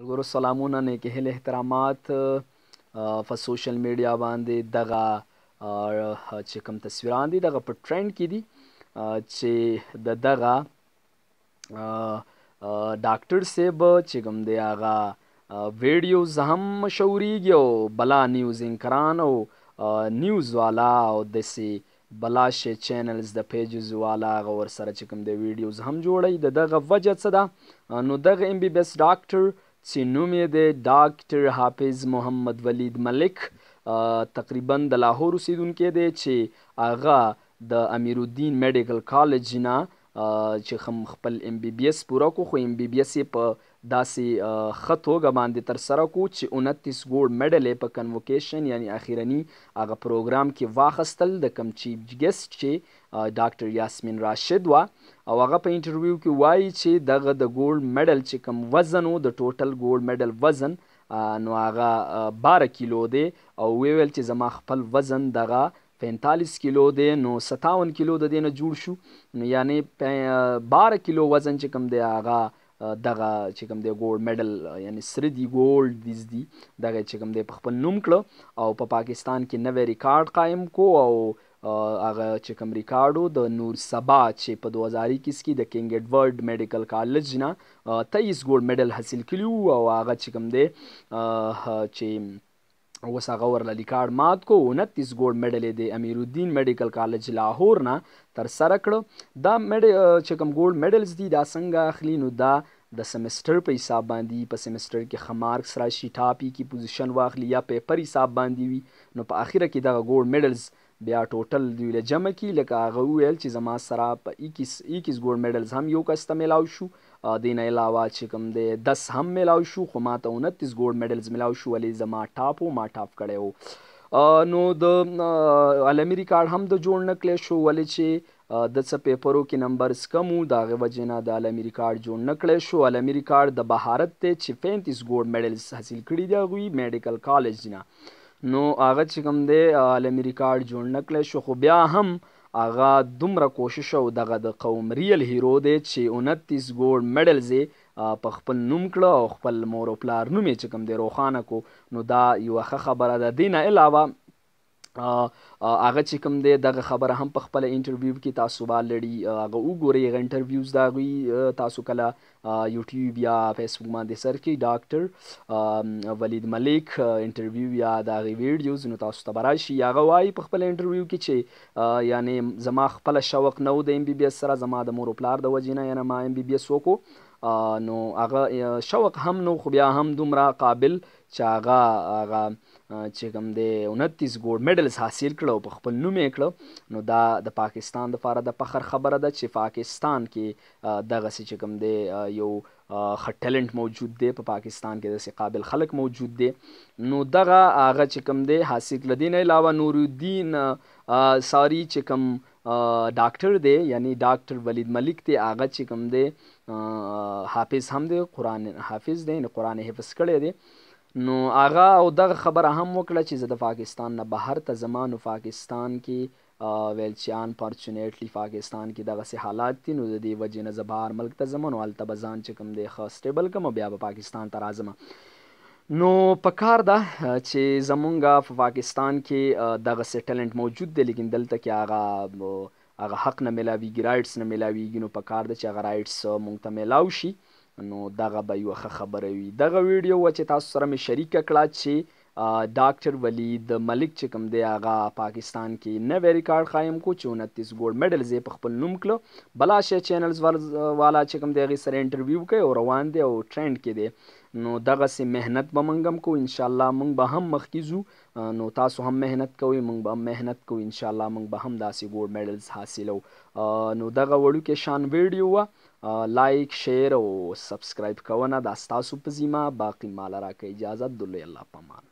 ملګرو سلامونه نیک هیل احترامات په سوشل میډیا باندې دغه چې کوم تصویران دي دغه په ټرند کې دي چې د دغه ډاکټر سیب چې کوم دی هغه ویډیوز هم مشهورېږي او بلا نیوز انکران او نیوز والا او داسې بلا شي چینلز د پیجز والا غور سره چې کوم د ویډیوز هم جوړي د دغه وجه څه ده نو دغه ام بی بی اس ډاکټر چې نوم یې دی ډاکټر حافظ محمد ولید ملک تقریبا د لاهور اوسیدونکی دی چې هغه د امیرالدین میډیکل کالج نه چې هم خپل ام بی بی اس پورا کو خو ام بی بی اس په داسې خطوګه باندې تر سره کو چې 29 ګولډ میډل په کنوکیشن یعنی اخیرنی هغه پروګرام کې واخستل د کم چیف ګیسټ چې ډاکټر یاسمین راشد وا او هغه په انټرویو کې وایي چې دغه د ګولډ میډل چې کم وزن وو د ټوټل ګولډ میډل وزن نو هغه 12 کیلو دی او وی ویل چې زما خپل وزن دغه 45 کیلو دی نو 57 کیلو د دې نه جوړ شو نو یعنی 12 کیلو وزن چې کم دی هغه دغه چې کم دی ګولډ میډل یعنی سره دی ګولډ دیز دی دغه چې کم دی په خپل نوم کړ او په پاکستان کې نوې ریکارډ قائم کو او هغه چې کوم ریکارډو د نور سبا چې په 2021 کې د کینګ اډورډ میډیکل کالج نه 23 ګولډ میډل حاصل کړیو او هغه چې کوم دی چې اوس هغه ورله ریکارډ مات کو 29 ګولډ میډل یې د امیر الدین میډیکل کالج لاهور نه تر سره کړ دا چې کوم ګولډ میډلز دي دا څنګه اخلي نو دا د سمستر په حساب باندې په سمستر کې خمارکس راشي ټاپي کې پوزیشن واخلي یا پیپر حساب باندې وي نو په اخره کې دغه ګولډ میډلز بیا ټوټل دوی له جمع کی لکه هغه ویل چې زما سره په 21 21 ګولډ میډلز هم یو کس ته ملاو شو دین علاوه چې کوم دی 10 هم ملاو شو خو ماته 29 ګولډ میډلز ملاو شو ولی زما ټاپ او ما ټاپ کړی وو نو د عالمي ریکارډ هم د جوړ نکلی شو ولې چې د څه پیپرو کې نمبرز کم وو د هغې وجې نه د عالمي ریکارډ جوړ نه کړی شو عالمي ریکارډ د بهارت دی چې پینتیس ګولډ میډلز حاصل کړي دي هغوی میډیکل کالج نه نو هغه چې کوم دی عالمي ریکارډ جوړ نه کړی شو خو بیا هم هغه دومره کوشش او دغه د قوم ریل هیرو دی چې 29 ګولډ میډلز په خپل نوم کړه او خپل مور او پلار نوم یې چې کوم دی روښانه کو نو دا یوه ښه خبره ده دې نه علاوه هغه چې کوم دی دغه خبره هم په خپل انټرویو کې تاسو ولړي هغه وګورئ هغه انټرویوز دا غوي تاسو کله یوټیوب یا فیسبوک باندې سر کې ډاکټر ولید ملک انټرویو یا دا غي ویډیوز نو تاسو ته راشي هغه وایي په خپل انټرویو کې چې یعنی زما خپل شوق نه و د ام بي بي اس سره زما د مور پلار د وجې نه یعنی ما ام بي بي اس وکړو نو هغه شوق هم نو خو بیا هم دومره قابل چې هغه هغه چې کوم دی 29 ګولډ میډلز حاصل کړو په خپل نوم یې کړو نو دا د پاکستان لپاره د فخر خبره ده چې پاکستان کې دغه چې کوم دی یو ښه ټیلنټ موجود دی په پا پاکستان کې داسې قابل خلک موجود دی نو دغه هغه چې کوم دی حاصل لدین علاوه نور الدین ساری چې کوم ډاکټر دی یعنی ډاکټر ولید ملک دی هغه چې کوم دی حافظ هم دی قرآن حافظ دی یعنی قرآن حفظ کړی دی نو هغه او دغه خبره هم وکړه چې زه د پاکستان نه بهر ته زما نو پاکستان کې ویل چې انفارچونیټلی پاکستان کې دغسې حالات دي نو د دې وجې نه زه بهر ملک ته ځم نو هلته به ځان چې کوم دی ښه سټیبل کړم او بیا به پاکستان ته راځم نو په کار ده چې زمونږ په پاکستان کې دغه سټلنټ موجود دی لیکن دلته کې هغه هغه حق نه ملاویږي رائټس نه ملاویږي نو په کار ده چې هغه رائټس مونږ ته ملاو شي نو دغه به یو ښه خبره وي دغه ویډیو و چې تاسو سره مې شریکه کړه چې ډاکټر ولید ملک چې کوم دی هغه پاکستان کې نوې ریکارډ قایم کو چې 29 ګولډ میډل زی په خپل نوم کړو بلاشه چینلز والا چې کوم دی هغه سره انټرویو کوي او روان دی او ټرند کې دی نو دغه سه مهنت به مونږ هم کوو ان شاء الله مونږ به هم مخکې ځو نو تاسو هم مهنت کوئ مونږ به هم مهنت کوو ان شاء الله مونږ به هم داسې ګولډ میډلز حاصلو نو دغه وړوکې شان ویډیو وه لایک شیر او سبسکرایب کوونه دا ستاسو په ذمه باقي ماله راکړئ اجازه د الله پامان